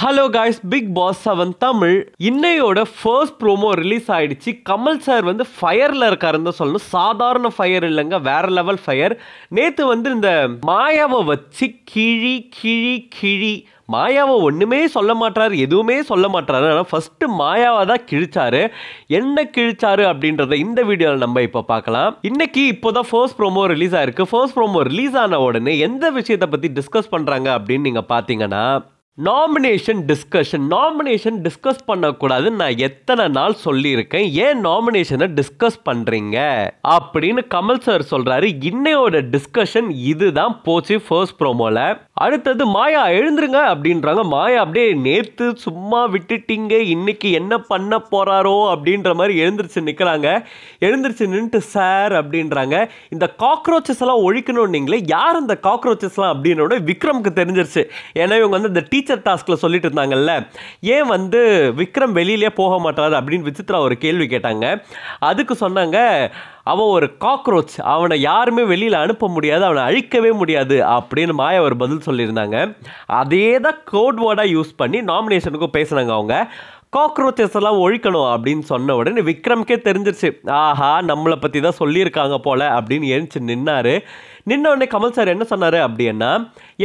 hello guys Bigg Boss seven Tamil இன்னையோட first promo release ஆயிடுச்சு Kamal sir வந்து ஃபயரில் இருக்காருன்னு தான் சொல்லணும் சாதாரண ஃபயர் இல்லைங்க வேற லெவல் ஃபயர் நேற்று வந்து இந்த மாயாவை வச்சு கிழி கிழி கிழி மாயாவை ஒன்றுமே சொல்ல மாட்டார் எதுவுமே சொல்ல மாட்டார் ஆனால் ஃபஸ்ட்டு மாயாவை தான் கிழிச்சாரு என்ன கிழிச்சாரு அப்படின்றத இந்த வீடியோவில் நம்ம இப்போ பார்க்கலாம் இன்னைக்கு இப்போ தான் ஃபர்ஸ்ட் ப்ரோமோ ரிலீஸ் ஆயிருக்கு ஃபர்ஸ்ட் ப்ரோமோ ரிலீஸ் ஆன உடனே எந்த விஷயத்தை பற்றி டிஸ்கஸ் பண்ணுறாங்க அப்படின்னு நீங்கள் பார்த்தீங்கன்னா நாமினேஷன் டிஸ்கஷன் நாமினேஷன் டிஸ்கஸ் பண்ணக்கூடாதுன்னு நான் எத்தனை நாள் சொல்லியிருக்கேன் ஏன் நாமினேஷனை டிஸ்கஸ் பண்ணுறீங்க அப்படின்னு கமல் சார் சொல்கிறாரு இன்னையோட டிஸ்கஷன் இதுதான் போச்சு ஃபர்ஸ்ட் ப்ரோமோவில் அடுத்தது மாயா எழுந்துருங்க அப்படின்றாங்க மாயா அப்படியே நேற்று சும்மா விட்டுட்டீங்க இன்னைக்கு என்ன பண்ண போகிறாரோ அப்படின்ற மாதிரி எழுந்திரிச்சு நிற்கிறாங்க எழுந்திரிச்சு நின்றுட்டு சார் அப்படின்றாங்க இந்த காக்ரோச்சஸ் எல்லாம் நீங்களே யார் அந்த காக்ரோச்சஸ்லாம் அப்படின்னோட விக்ரம்க்கு தெரிஞ்சிருச்சு ஏன்னா இவங்க வந்து இந்த டீச்சர் டீச்சர் டாஸ்கில் சொல்லிட்டு இருந்தாங்கல்ல ஏன் வந்து விக்ரம் வெளியிலே போக மாட்டாரு அப்படின்னு விசித்ரா ஒரு கேள்வி கேட்டாங்க அதுக்கு சொன்னாங்க அவன் ஒரு காக்ரோச் அவனை யாருமே வெளியில் அனுப்ப முடியாது அவனை அழிக்கவே முடியாது அப்படின்னு மாயா ஒரு பதில் சொல்லியிருந்தாங்க அதே தான் கோட் யூஸ் பண்ணி நாமினேஷனுக்கும் பேசுனாங்க அவங்க காக்ரோச்சஸ் எல்லாம் ஒழிக்கணும் அப்படின்னு சொன்ன உடனே விக்ரம்கே தெரிஞ்சிருச்சு ஆஹா நம்மளை பற்றி தான் சொல்லியிருக்காங்க போல அப்படின்னு எழுந்துச்சு நின்னார் நின்ன உடனே கமல் சார் என்ன சொன்னார் அப்படின்னா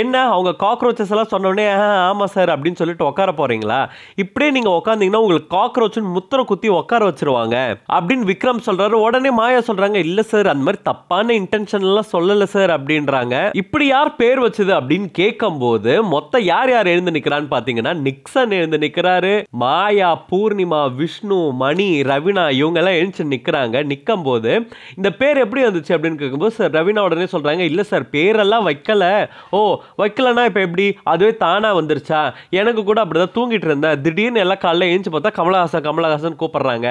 என்ன அவங்க காக்ரோச்சஸ் எல்லாம் சொன்னோடனே ஆமாம் சார் அப்படின்னு சொல்லிட்டு உட்கார போகிறீங்களா இப்படியே நீங்கள் உட்காந்திங்கன்னா உங்களுக்கு காக்ரோச்சுன்னு முத்திரை குத்தி உட்கார வச்சுருவாங்க அப்படின்னு விக்ரம் சொல்கிறாரு உடனே மாயா சொல்கிறாங்க இல்லை சார் அந்த மாதிரி தப்பான இன்டென்ஷன்லாம் சொல்லலை சார் அப்படின்றாங்க இப்படி யார் பேர் வச்சது அப்படின்னு கேட்கும்போது மொத்தம் யார் யார் எழுந்து நிற்கிறான்னு பார்த்தீங்கன்னா நிக்சன் எழுந்து நிற்கிறாரு மாயா சூர்யா பூர்ணிமா விஷ்ணு மணி ரவினா இவங்கெல்லாம் எழுந்து நிற்கிறாங்க நிற்கும் போது இந்த பேர் எப்படி வந்துச்சு அப்படின்னு கேட்கும்போது சார் ரவினா உடனே சொல்கிறாங்க இல்லை சார் பேரெல்லாம் வைக்கலை ஓ வைக்கலன்னா இப்போ எப்படி அதுவே தானாக வந்துருச்சா எனக்கு கூட அப்படி தான் தூங்கிட்டு இருந்தேன் திடீர்னு எல்லாம் காலையில் எழுந்து பார்த்தா கமலஹாசன் கமலஹாசன் கூப்பிட்றாங்க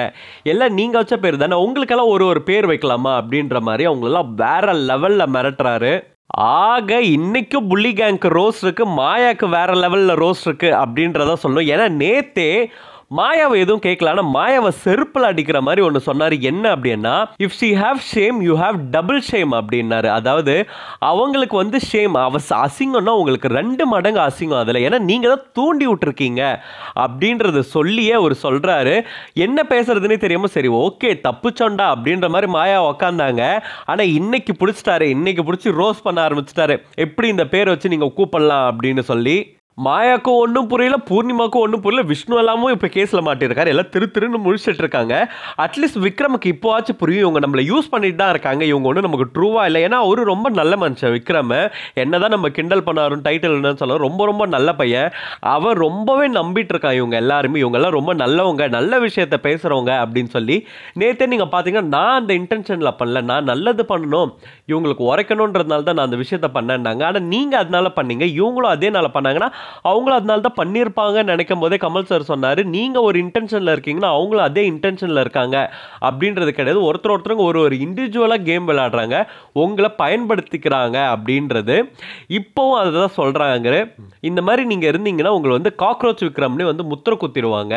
எல்லாம் நீங்கள் வச்ச பேர் தானே உங்களுக்கெல்லாம் ஒரு ஒரு பேர் வைக்கலாமா அப்படின்ற மாதிரி அவங்களெல்லாம் வேற லெவலில் மிரட்டுறாரு ஆக இன்னைக்கும் புள்ளி கேங்க்கு ரோஸ் இருக்குது மாயாக்கு வேறு லெவலில் ரோஸ் இருக்குது அப்படின்றத சொல்லணும் ஏன்னா நேத்தே மாயாவை எதுவும் ஆனால் மாயாவை செருப்பில் அடிக்கிற மாதிரி ஒன்று சொன்னார் என்ன அப்படின்னா if she have shame you have double shame அப்படின்னாரு அதாவது அவங்களுக்கு வந்து ஷேம் அவ அசிங்கம்னா உங்களுக்கு ரெண்டு மடங்கு அசிங்கம் அதில் ஏன்னா நீங்கள் தான் தூண்டி விட்டுருக்கீங்க அப்படின்றத சொல்லியே அவர் சொல்கிறாரு என்ன பேசுறதுன்னே தெரியாமல் சரி ஓகே தப்புச்சோண்டா அப்படின்ற மாதிரி மாயா உக்காந்தாங்க ஆனால் இன்னைக்கு பிடிச்சிட்டாரு இன்னைக்கு பிடிச்சி ரோஸ் பண்ண ஆரம்பிச்சிட்டாரு எப்படி இந்த பேர் வச்சு நீங்கள் கூப்பிடலாம் அப்படின்னு சொல்லி மாயாக்கும் ஒன்றும் புரியல பூர்ணிமாக்கும் ஒன்றும் புரியல விஷ்ணு எல்லாமும் இப்போ கேஸில் மாட்டியிருக்காரு எல்லாம் திரு திருன்னு முடிச்சுட்டு இருக்காங்க அட்லீஸ்ட் விக்ரமுக்கு இப்போவாச்சும் புரியும் இவங்க நம்மளை யூஸ் பண்ணிட்டு தான் இருக்காங்க இவங்க ஒன்றும் நமக்கு ட்ரூவாக இல்லை ஏன்னா அவரு ரொம்ப நல்ல மனுஷன் விக்ரம் என்ன தான் நம்ம கிண்டல் பண்ணாரும் டைட்டில் என்னன்னு சொல்ல ரொம்ப ரொம்ப நல்ல பையன் அவன் ரொம்பவே நம்பிட்டு இருக்கான் இவங்க எல்லாருமே இவங்கெல்லாம் ரொம்ப நல்லவங்க நல்ல விஷயத்த பேசுகிறவங்க அப்படின்னு சொல்லி நேற்று நீங்கள் பார்த்தீங்கன்னா நான் அந்த இன்டென்ஷனில் பண்ணல நான் நல்லது பண்ணணும் இவங்களுக்கு உரைக்கணுன்றதுனால தான் நான் அந்த விஷயத்த பண்ணேன்னாங்க ஆனால் நீங்கள் அதனால பண்ணீங்க இவங்களும் அதே நாள் பண்ணாங்கன்னா அவங்களும் அதனால தான் பண்ணியிருப்பாங்கன்னு நினைக்கும் போதே கமல் சார் சொன்னார் நீங்கள் ஒரு இன்டென்ஷனில் இருக்கீங்கன்னா அவங்களும் அதே இன்டென்ஷனில் இருக்காங்க அப்படின்றது கிடையாது ஒருத்தர் ஒருத்தருங்க ஒரு ஒரு இண்டிவிஜுவலாக கேம் விளாடுறாங்க உங்களை பயன்படுத்திக்கிறாங்க அப்படின்றது இப்போவும் அதை தான் சொல்கிறாங்க இந்த மாதிரி நீங்கள் இருந்தீங்கன்னா உங்களை வந்து காக்ரோச் விக்ரம்னே வந்து முத்திர குத்திடுவாங்க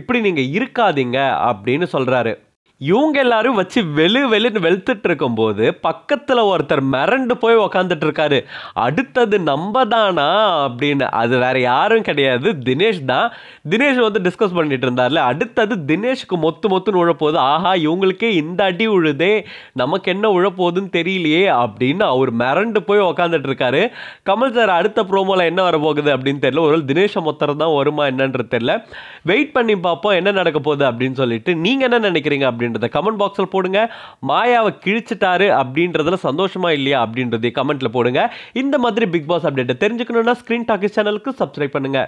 இப்படி நீங்கள் இருக்காதீங்க அப்படின்னு சொல்கிறாரு இவங்க எல்லாரும் வச்சு வெளு வெளுன்னு வெளுத்துட்டு இருக்கும்போது பக்கத்தில் ஒருத்தர் மிரண்டு போய் உக்காந்துட்டு இருக்காரு அடுத்தது நம்ம தானா அப்படின்னு அது வேற யாரும் கிடையாது தினேஷ் தான் தினேஷ் வந்து டிஸ்கஸ் பண்ணிட்டு இருந்தார்ல அடுத்தது தினேஷ்க்கு மொத்து மொத்துன்னு உழப்போகுது ஆஹா இவங்களுக்கே இந்த அடி உழுதே நமக்கு என்ன உழப்போகுதுன்னு தெரியலையே அப்படின்னு அவர் மிரண்டு போய் உக்காந்துட்டு இருக்காரு கமல் சார் அடுத்த ப்ரோமோவில் என்ன வரப்போகுது அப்படின்னு தெரியல ஒரு தினேஷை மொத்தம் தான் வருமா என்னன்றது தெரியல வெயிட் பண்ணி பார்ப்போம் என்ன நடக்க போகுது அப்படின்னு சொல்லிட்டு நீங்கள் என்ன நினைக்கிறீங்க அப்படின்னு அப்படின்றத கமெண்ட் பாக்ஸில் போடுங்க மாயாவை கிழிச்சிட்டாரு அப்படின்றதுல சந்தோஷமா இல்லையா அப்படின்றதே கமெண்ட்ல போடுங்க இந்த மாதிரி பிக் பாஸ் அப்டேட்டை தெரிஞ்சுக்கணும்னா ஸ்கிரீன் டாக்கி சேனலுக்கு சப்ஸ்கிரைப் பண்ணுங்க